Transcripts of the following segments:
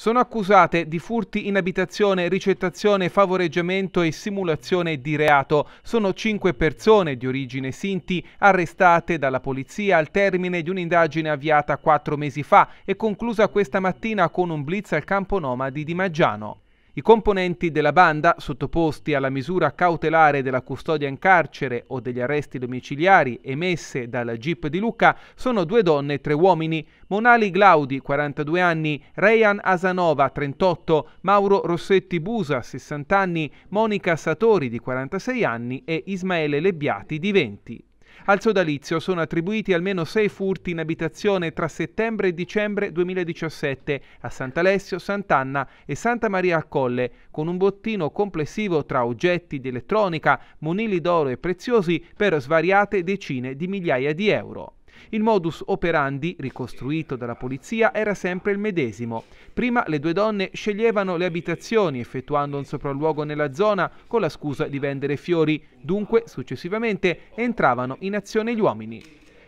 sono accusate di furti in abitazione, ricettazione, favoreggiamento e simulazione di reato. Sono cinque persone di origine Sinti arrestate dalla polizia al termine di un'indagine avviata quattro mesi fa e conclusa questa mattina con un blitz al campo nomadi di Maggiano. I componenti della banda, sottoposti alla misura cautelare della custodia in carcere o degli arresti domiciliari emesse dalla Jeep di Lucca, sono due donne e tre uomini, Monali Glaudi, 42 anni, Rayan Asanova, 38, Mauro Rossetti Busa, 60 anni, Monica Satori, di 46 anni e Ismaele Lebbiati, di 20. Al sodalizio sono attribuiti almeno sei furti in abitazione tra settembre e dicembre 2017 a Sant'Alessio, Sant'Anna e Santa Maria a Colle, con un bottino complessivo tra oggetti di elettronica, monili d'oro e preziosi per svariate decine di migliaia di euro. Il modus operandi, ricostruito dalla polizia, era sempre il medesimo. Prima le due donne sceglievano le abitazioni, effettuando un sopralluogo nella zona con la scusa di vendere fiori. Dunque, successivamente, entravano in azione gli uomini.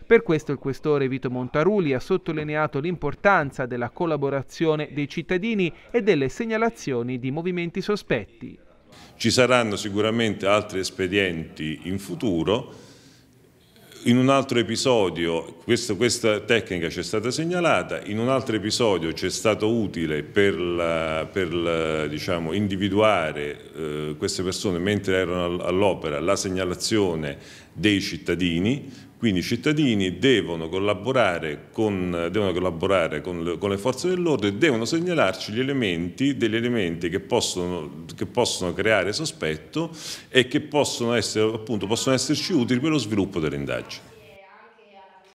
Per questo il questore Vito Montaruli ha sottolineato l'importanza della collaborazione dei cittadini e delle segnalazioni di movimenti sospetti. Ci saranno sicuramente altri espedienti in futuro in un altro episodio, questo, questa tecnica ci è stata segnalata, in un altro episodio ci è stato utile per, la, per la, diciamo, individuare eh, queste persone mentre erano all'opera la segnalazione dei cittadini, quindi i cittadini devono collaborare con, devono collaborare con, le, con le, forze dell'ordine e devono segnalarci gli elementi, degli elementi che possono, che possono creare sospetto e che possono, essere, appunto, possono esserci utili per lo sviluppo delle indagini.